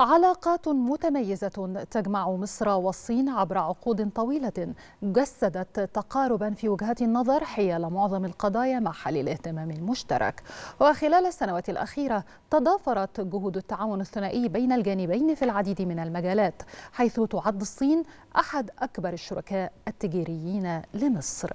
علاقات متميزة تجمع مصر والصين عبر عقود طويلة جسدت تقاربا في وجهات النظر حيال معظم القضايا مع حل الاهتمام المشترك وخلال السنوات الأخيرة تضافرت جهود التعاون الثنائي بين الجانبين في العديد من المجالات حيث تعد الصين أحد أكبر الشركاء التجاريين لمصر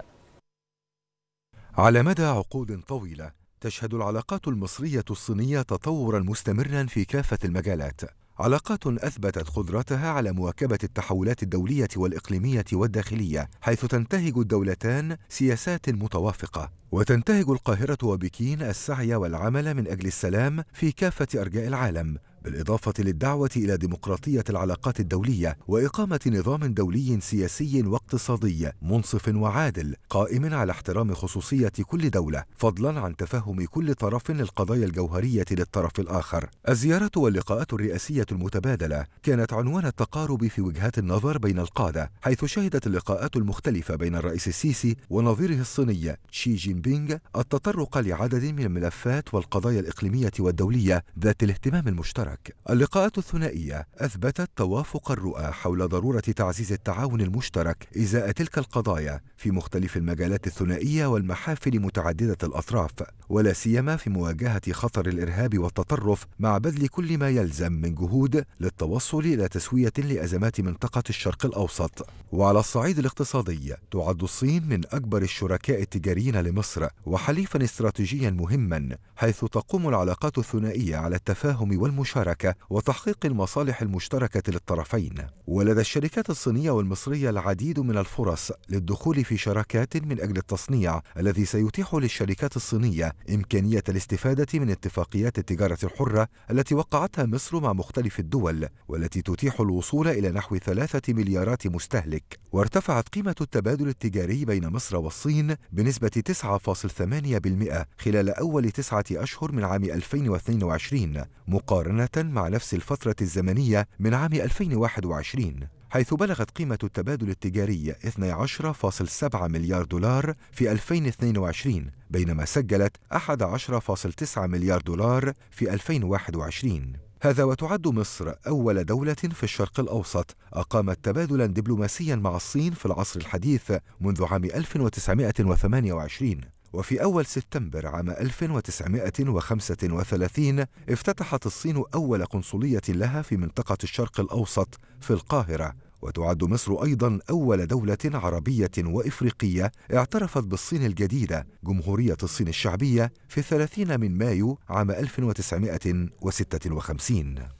على مدى عقود طويله تشهد العلاقات المصريه الصينيه تطورا مستمرا في كافه المجالات علاقات أثبتت قدرتها على مواكبة التحولات الدولية والإقليمية والداخلية، حيث تنتهج الدولتان سياسات متوافقة، وتنتهج القاهرة وبكين السعي والعمل من أجل السلام في كافة أرجاء العالم، بالإضافة للدعوة إلى ديمقراطية العلاقات الدولية وإقامة نظام دولي سياسي واقتصادي منصف وعادل قائم على احترام خصوصية كل دولة فضلا عن تفهم كل طرف للقضايا الجوهرية للطرف الآخر الزيارة واللقاءات الرئاسية المتبادلة كانت عنوان التقارب في وجهات النظر بين القادة حيث شهدت اللقاءات المختلفة بين الرئيس السيسي ونظيره الصيني شي جين بينغ التطرق لعدد من الملفات والقضايا الإقليمية والدولية ذات الاهتمام المشترك هناك اللقاءات الثنائية أثبتت توافق الرؤى حول ضرورة تعزيز التعاون المشترك إزاء تلك القضايا في مختلف المجالات الثنائية والمحافل متعددة الأطراف ولا سيما في مواجهة خطر الإرهاب والتطرف مع بذل كل ما يلزم من جهود للتوصل إلى تسوية لأزمات منطقة الشرق الأوسط وعلى الصعيد الاقتصادي تعد الصين من أكبر الشركاء التجاريين لمصر وحليفا استراتيجيا مهما حيث تقوم العلاقات الثنائية على التفاهم والمشاركة المشاركة وتحقيق المصالح المشتركة للطرفين ولدى الشركات الصينية والمصرية العديد من الفرص للدخول في شراكات من أجل التصنيع الذي سيتيح للشركات الصينية إمكانية الاستفادة من اتفاقيات التجارة الحرة التي وقعتها مصر مع مختلف الدول والتي تتيح الوصول إلى نحو ثلاثة مليارات مستهلك وارتفعت قيمة التبادل التجاري بين مصر والصين بنسبة 9.8% خلال أول تسعة أشهر من عام 2022 مقارنة مع نفس الفترة الزمنية من عام 2021 حيث بلغت قيمة التبادل التجاري 12.7 مليار دولار في 2022 بينما سجلت 11.9 مليار دولار في 2021 هذا وتعد مصر أول دولة في الشرق الأوسط أقامت تبادلا دبلوماسيا مع الصين في العصر الحديث منذ عام 1928 وفي أول سبتمبر عام 1935 افتتحت الصين أول قنصلية لها في منطقة الشرق الأوسط في القاهرة وتعد مصر أيضا أول دولة عربية وإفريقية اعترفت بالصين الجديدة جمهورية الصين الشعبية في 30 من مايو عام 1956